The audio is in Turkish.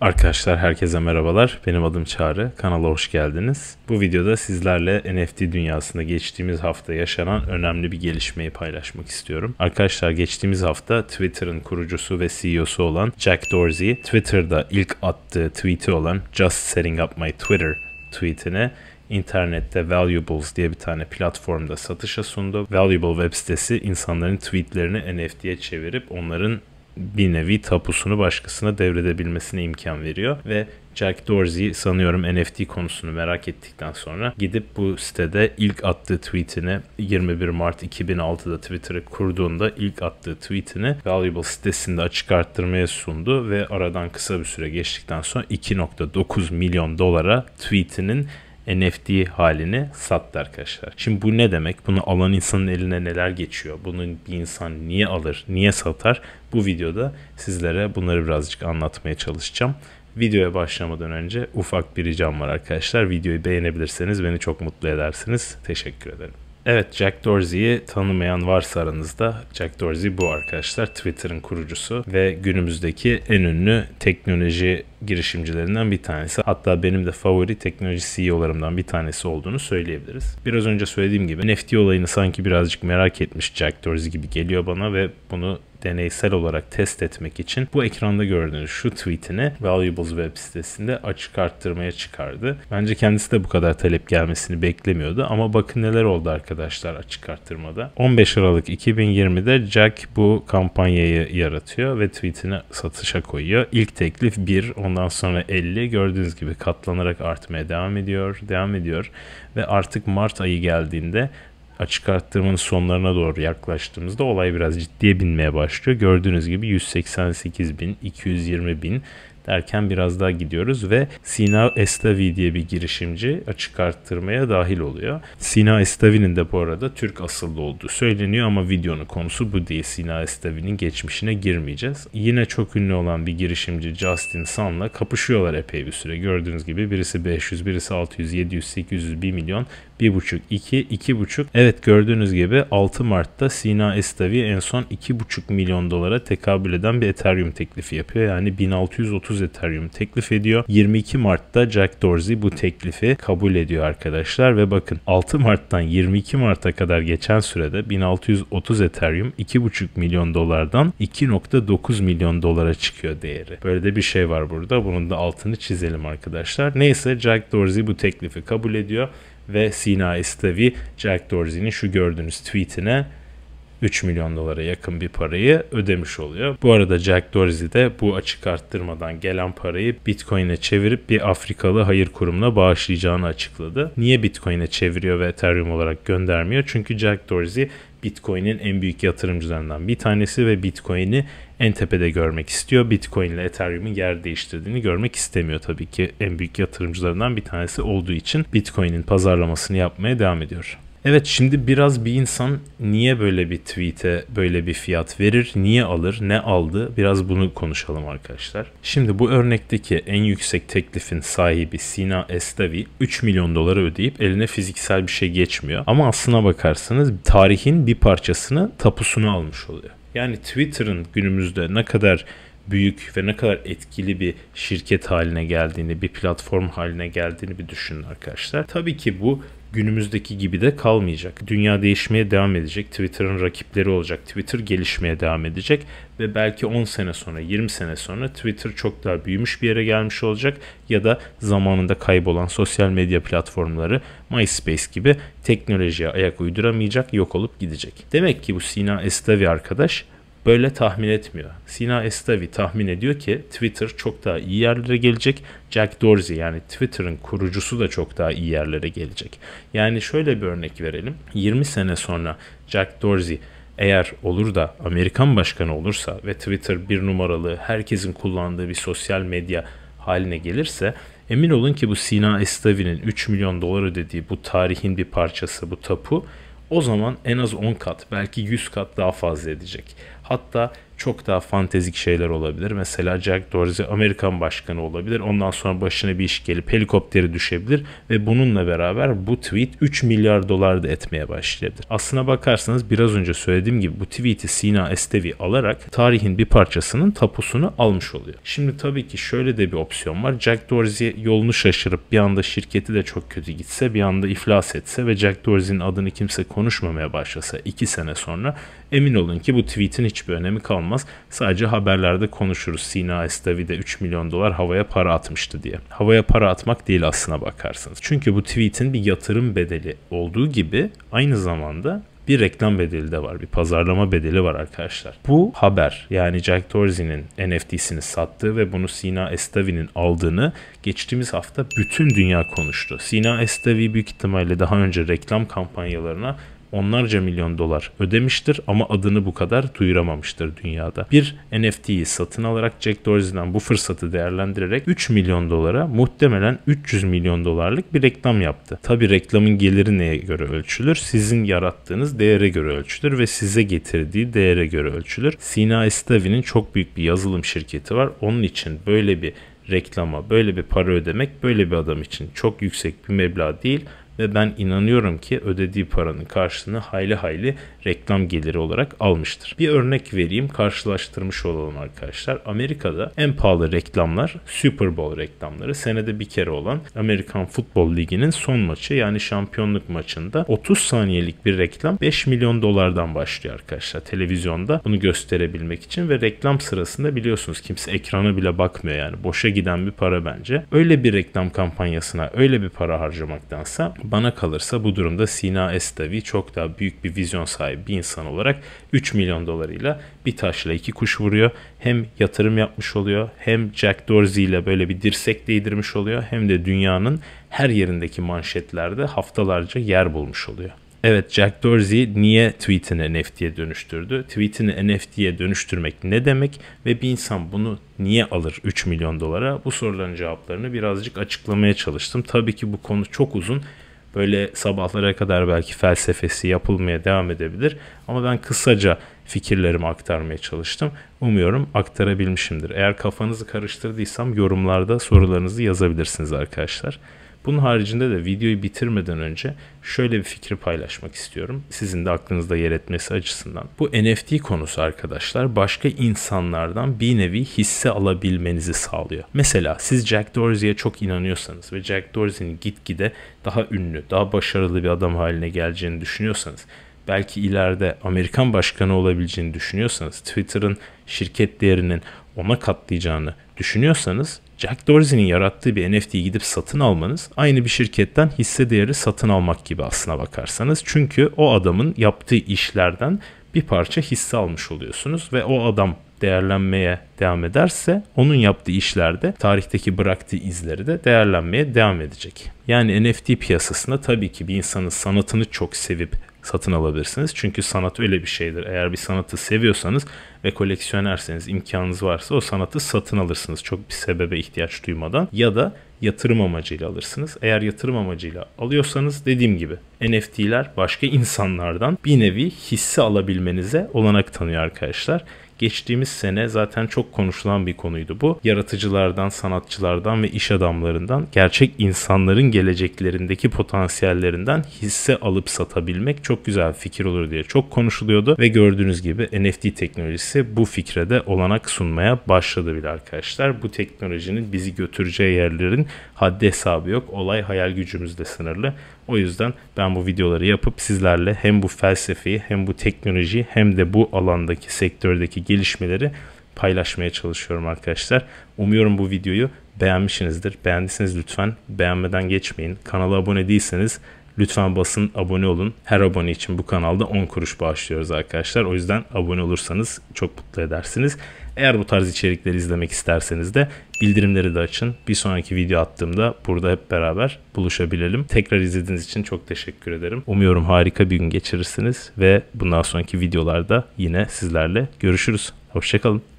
Arkadaşlar herkese merhabalar. Benim adım Çağrı. Kanala hoş geldiniz. Bu videoda sizlerle NFT dünyasında geçtiğimiz hafta yaşanan önemli bir gelişmeyi paylaşmak istiyorum. Arkadaşlar geçtiğimiz hafta Twitter'ın kurucusu ve CEO'su olan Jack Dorsey Twitter'da ilk attığı tweet'i olan Just Setting Up My Twitter tweetine internette Valuables diye bir tane platformda satışa sundu. Valuable web sitesi insanların tweetlerini NFT'ye çevirip onların bir nevi tapusunu başkasına devredebilmesine imkan veriyor ve Jack Dorsey sanıyorum NFT konusunu merak ettikten sonra gidip bu sitede ilk attığı tweetini 21 Mart 2006'da Twitter'ı kurduğunda ilk attığı tweetini Valuable sitesinde açık arttırmaya sundu ve aradan kısa bir süre geçtikten sonra 2.9 milyon dolara tweetinin NFT halini sattı arkadaşlar. Şimdi bu ne demek? Bunu alan insanın eline neler geçiyor? Bunu bir insan niye alır? Niye satar? Bu videoda sizlere bunları birazcık anlatmaya çalışacağım. Videoya başlamadan önce ufak bir ricam var arkadaşlar. Videoyu beğenebilirseniz beni çok mutlu edersiniz. Teşekkür ederim. Evet Jack Dorsey'i tanımayan varsa aranızda Jack Dorsey bu arkadaşlar Twitter'ın kurucusu ve günümüzdeki en ünlü teknoloji girişimcilerinden bir tanesi. Hatta benim de favori teknoloji CEO'larımdan bir tanesi olduğunu söyleyebiliriz. Biraz önce söylediğim gibi NFT olayını sanki birazcık merak etmiş Jack Dorsey gibi geliyor bana ve bunu deneysel olarak test etmek için bu ekranda gördüğünüz şu tweetini Valuables web sitesinde açık arttırmaya çıkardı. Bence kendisi de bu kadar talep gelmesini beklemiyordu ama bakın neler oldu arkadaşlar açık arttırmada. 15 Aralık 2020'de Jack bu kampanyayı yaratıyor ve tweetini satışa koyuyor. İlk teklif 1, ondan sonra 50 gördüğünüz gibi katlanarak artmaya devam ediyor, devam ediyor ve artık Mart ayı geldiğinde açık arttırmanın sonlarına doğru yaklaştığımızda olay biraz ciddiye binmeye başlıyor. Gördüğünüz gibi 188 bin, 220 bin derken biraz daha gidiyoruz ve Sina Estavi diye bir girişimci açık arttırmaya dahil oluyor. Sina Estavi'nin de bu arada Türk asıllı olduğu söyleniyor ama videonun konusu bu diye Sina Estavi'nin geçmişine girmeyeceğiz. Yine çok ünlü olan bir girişimci Justin Sun'la kapışıyorlar epey bir süre. Gördüğünüz gibi birisi 500, birisi 600, 700, 800, 1 milyon 1.5, 2, buçuk. Evet gördüğünüz gibi 6 Mart'ta Sina Estavi en son 2.5 milyon dolara tekabül eden bir Ethereum teklifi yapıyor. Yani 1630 Ethereum teklif ediyor. 22 Mart'ta Jack Dorsey bu teklifi kabul ediyor arkadaşlar ve bakın 6 Mart'tan 22 Mart'a kadar geçen sürede 1630 Ethereum 2.5 milyon dolardan 2.9 milyon dolara çıkıyor değeri. Böyle de bir şey var burada. Bunun da altını çizelim arkadaşlar. Neyse Jack Dorsey bu teklifi kabul ediyor ve Sina İstavi Jack Dorsey'nin şu gördüğünüz tweetine 3 milyon dolara yakın bir parayı ödemiş oluyor. Bu arada Jack Dorsey de bu açık arttırmadan gelen parayı Bitcoin'e çevirip bir Afrikalı hayır kurumuna bağışlayacağını açıkladı. Niye Bitcoin'e çeviriyor ve Ethereum olarak göndermiyor? Çünkü Jack Dorsey Bitcoin'in en büyük yatırımcılarından bir tanesi ve Bitcoin'i en tepede görmek istiyor. Bitcoin ile Ethereum'un yer değiştirdiğini görmek istemiyor tabii ki. En büyük yatırımcılarından bir tanesi olduğu için Bitcoin'in pazarlamasını yapmaya devam ediyor. Evet şimdi biraz bir insan niye böyle bir tweet'e böyle bir fiyat verir, niye alır, ne aldı biraz bunu konuşalım arkadaşlar. Şimdi bu örnekteki en yüksek teklifin sahibi Sina Estavi 3 milyon dolara ödeyip eline fiziksel bir şey geçmiyor. Ama aslına bakarsanız tarihin bir parçasını tapusunu almış oluyor. Yani Twitter'ın günümüzde ne kadar büyük ve ne kadar etkili bir şirket haline geldiğini, bir platform haline geldiğini bir düşünün arkadaşlar. Tabii ki bu günümüzdeki gibi de kalmayacak. Dünya değişmeye devam edecek. Twitter'ın rakipleri olacak. Twitter gelişmeye devam edecek ve belki 10 sene sonra, 20 sene sonra Twitter çok daha büyümüş bir yere gelmiş olacak ya da zamanında kaybolan sosyal medya platformları MySpace gibi teknolojiye ayak uyduramayacak, yok olup gidecek. Demek ki bu Sina Estavi arkadaş böyle tahmin etmiyor. Sina Estavi tahmin ediyor ki Twitter çok daha iyi yerlere gelecek. Jack Dorsey yani Twitter'ın kurucusu da çok daha iyi yerlere gelecek. Yani şöyle bir örnek verelim. 20 sene sonra Jack Dorsey eğer olur da Amerikan başkanı olursa ve Twitter bir numaralı herkesin kullandığı bir sosyal medya haline gelirse emin olun ki bu Sina Estavi'nin 3 milyon dolar ödediği bu tarihin bir parçası bu tapu o zaman en az 10 kat belki 100 kat daha fazla edecek. Hatta çok daha fantezik şeyler olabilir. Mesela Jack Dorsey Amerikan başkanı olabilir. Ondan sonra başına bir iş gelip helikopteri düşebilir ve bununla beraber bu tweet 3 milyar dolar da etmeye başlayabilir. Aslına bakarsanız biraz önce söylediğim gibi bu tweet'i Sina Estevi alarak tarihin bir parçasının tapusunu almış oluyor. Şimdi tabii ki şöyle de bir opsiyon var. Jack Dorsey yolunu şaşırıp bir anda şirketi de çok kötü gitse bir anda iflas etse ve Jack Dorsey'nin adını kimse konuşmamaya başlasa 2 sene sonra emin olun ki bu tweet'in hiçbir önemi kalmaz olmaz. Sadece haberlerde konuşuruz. Sina Estavi'de 3 milyon dolar havaya para atmıştı diye. Havaya para atmak değil aslına bakarsanız. Çünkü bu tweet'in bir yatırım bedeli olduğu gibi aynı zamanda bir reklam bedeli de var. Bir pazarlama bedeli var arkadaşlar. Bu haber yani Jack Dorsey'nin NFT'sini sattığı ve bunu Sina Estavi'nin aldığını geçtiğimiz hafta bütün dünya konuştu. Sina Estavi büyük ihtimalle daha önce reklam kampanyalarına onlarca milyon dolar ödemiştir ama adını bu kadar duyuramamıştır dünyada. Bir NFT'yi satın alarak Jack Dorsey'den bu fırsatı değerlendirerek 3 milyon dolara muhtemelen 300 milyon dolarlık bir reklam yaptı. Tabi reklamın geliri neye göre ölçülür? Sizin yarattığınız değere göre ölçülür ve size getirdiği değere göre ölçülür. Sina Estavi'nin çok büyük bir yazılım şirketi var. Onun için böyle bir reklama, böyle bir para ödemek böyle bir adam için çok yüksek bir meblağ değil ve ben inanıyorum ki ödediği paranın karşılığını hayli hayli reklam geliri olarak almıştır. Bir örnek vereyim karşılaştırmış olalım arkadaşlar. Amerika'da en pahalı reklamlar Super Bowl reklamları. Senede bir kere olan Amerikan Futbol Ligi'nin son maçı yani şampiyonluk maçında 30 saniyelik bir reklam 5 milyon dolardan başlıyor arkadaşlar televizyonda bunu gösterebilmek için ve reklam sırasında biliyorsunuz kimse ekrana bile bakmıyor yani boşa giden bir para bence. Öyle bir reklam kampanyasına öyle bir para harcamaktansa bana kalırsa bu durumda Sina Estavi çok daha büyük bir vizyon sahibi bir insan olarak 3 milyon dolarıyla bir taşla iki kuş vuruyor. Hem yatırım yapmış oluyor hem Jack Dorsey ile böyle bir dirsek değdirmiş oluyor hem de dünyanın her yerindeki manşetlerde haftalarca yer bulmuş oluyor. Evet Jack Dorsey niye tweetini NFT'ye dönüştürdü? Tweetini NFT'ye dönüştürmek ne demek ve bir insan bunu niye alır 3 milyon dolara? Bu soruların cevaplarını birazcık açıklamaya çalıştım. Tabii ki bu konu çok uzun böyle sabahlara kadar belki felsefesi yapılmaya devam edebilir. Ama ben kısaca fikirlerimi aktarmaya çalıştım. Umuyorum aktarabilmişimdir. Eğer kafanızı karıştırdıysam yorumlarda sorularınızı yazabilirsiniz arkadaşlar. Bunun haricinde de videoyu bitirmeden önce şöyle bir fikri paylaşmak istiyorum. Sizin de aklınızda yer etmesi açısından. Bu NFT konusu arkadaşlar başka insanlardan bir nevi hisse alabilmenizi sağlıyor. Mesela siz Jack Dorsey'e çok inanıyorsanız ve Jack Dorsey'nin gitgide daha ünlü, daha başarılı bir adam haline geleceğini düşünüyorsanız belki ileride Amerikan başkanı olabileceğini düşünüyorsanız, Twitter'ın şirket değerinin ona katlayacağını düşünüyorsanız Jack Dorsey'nin yarattığı bir NFT'yi gidip satın almanız aynı bir şirketten hisse değeri satın almak gibi aslına bakarsanız. Çünkü o adamın yaptığı işlerden bir parça hisse almış oluyorsunuz ve o adam değerlenmeye devam ederse onun yaptığı işlerde tarihteki bıraktığı izleri de değerlenmeye devam edecek. Yani NFT piyasasında tabii ki bir insanın sanatını çok sevip satın alabilirsiniz. Çünkü sanat öyle bir şeydir. Eğer bir sanatı seviyorsanız ve koleksiyonerseniz imkanınız varsa o sanatı satın alırsınız. Çok bir sebebe ihtiyaç duymadan ya da yatırım amacıyla alırsınız. Eğer yatırım amacıyla alıyorsanız dediğim gibi NFT'ler başka insanlardan bir nevi hisse alabilmenize olanak tanıyor arkadaşlar. Geçtiğimiz sene zaten çok konuşulan bir konuydu bu. Yaratıcılardan, sanatçılardan ve iş adamlarından gerçek insanların geleceklerindeki potansiyellerinden hisse alıp satabilmek çok güzel bir fikir olur diye çok konuşuluyordu ve gördüğünüz gibi NFT teknolojisi bu fikre de olanak sunmaya başladı bile arkadaşlar. Bu teknolojinin bizi götüreceği yerlerin haddi hesabı yok. Olay hayal gücümüzde sınırlı. O yüzden ben bu videoları yapıp sizlerle hem bu felsefeyi hem bu teknolojiyi hem de bu alandaki sektördeki gelişmeleri paylaşmaya çalışıyorum arkadaşlar. Umuyorum bu videoyu beğenmişsinizdir. Beğendiyseniz lütfen beğenmeden geçmeyin. Kanala abone değilseniz Lütfen basın, abone olun. Her abone için bu kanalda 10 kuruş bağışlıyoruz arkadaşlar. O yüzden abone olursanız çok mutlu edersiniz. Eğer bu tarz içerikleri izlemek isterseniz de bildirimleri de açın. Bir sonraki video attığımda burada hep beraber buluşabilelim. Tekrar izlediğiniz için çok teşekkür ederim. Umuyorum harika bir gün geçirirsiniz ve bundan sonraki videolarda yine sizlerle görüşürüz. Hoşçakalın.